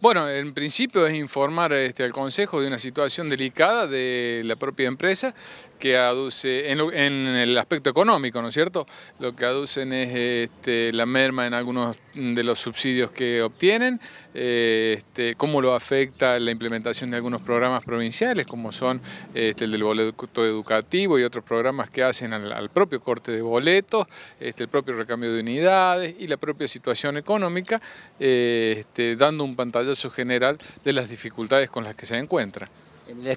Bueno, en principio es informar este, al Consejo de una situación delicada de la propia empresa que aduce, en, el aspecto económico, ¿no es cierto? Lo que aducen es este, la merma en algunos de los subsidios que obtienen, eh, este, cómo lo afecta la implementación de algunos programas provinciales, como son el del boleto educativo y otros programas que hacen al, propio corte de boletos, el propio recambio de unidades y la propia situación económica, eh, dando un pantallazo su general de las dificultades con las que se encuentra. Eh,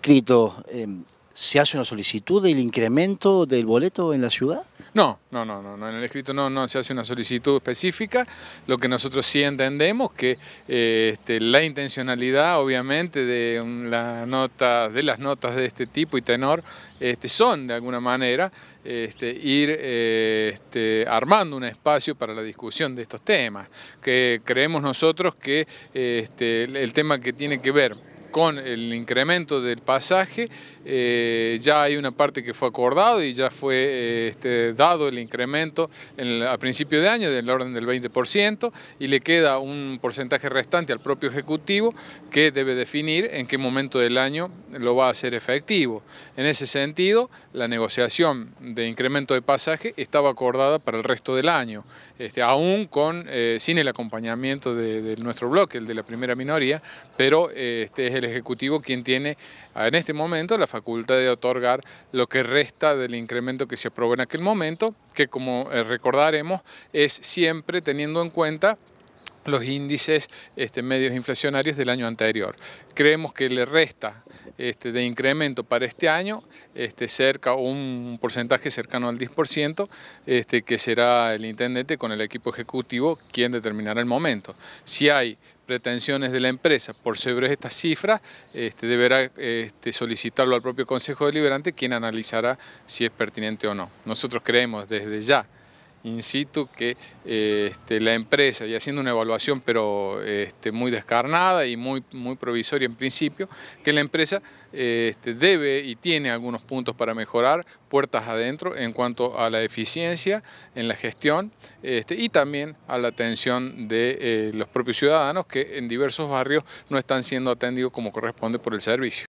se hace una solicitud del incremento del boleto en la ciudad? No, no, no, no, en el escrito no, no se hace una solicitud específica. Lo que nosotros sí entendemos que este, la intencionalidad, obviamente, de las notas de este tipo y tenor, este, son de alguna manera este, ir armando un espacio para la discusión de estos temas. Que creemos nosotros que el tema que tiene que ver con el incremento del pasaje, eh, ya hay una parte que fue acordado y ya fue eh, este, dado el incremento a principio de año del orden del 20% y le queda un porcentaje restante al propio Ejecutivo que debe definir en qué momento del año lo va a hacer efectivo. En ese sentido, la negociación de incremento de pasaje estaba acordada para el resto del año, este, aún con, eh, sin el acompañamiento de, de, nuestro bloque, el de la primera minoría, pero este es el el Ejecutivo quien tiene ah, en este momento la facultad de otorgar lo que resta del incremento que se aprobó en aquel momento, que como eh, recordaremos es siempre teniendo en cuenta los índices este, medios inflacionarios del año anterior. Creemos que le resta este, de incremento para este año este, cerca un porcentaje cercano al 10%, este, que será el intendente con el equipo ejecutivo quien determinará el momento. Si hay pretensiones de la empresa por sobre estas cifras, este, deberá este, solicitarlo al propio Consejo Deliberante, quien analizará si es pertinente o no. Nosotros creemos desde ya incito que eh, este, la empresa, y haciendo una evaluación pero este, muy descarnada y muy, muy provisoria en principio, que la empresa este, debe y tiene algunos puntos para mejorar, puertas adentro, en cuanto a la eficiencia en la gestión y también a la atención de eh, los propios ciudadanos que en diversos barrios no están siendo atendidos como corresponde por el servicio.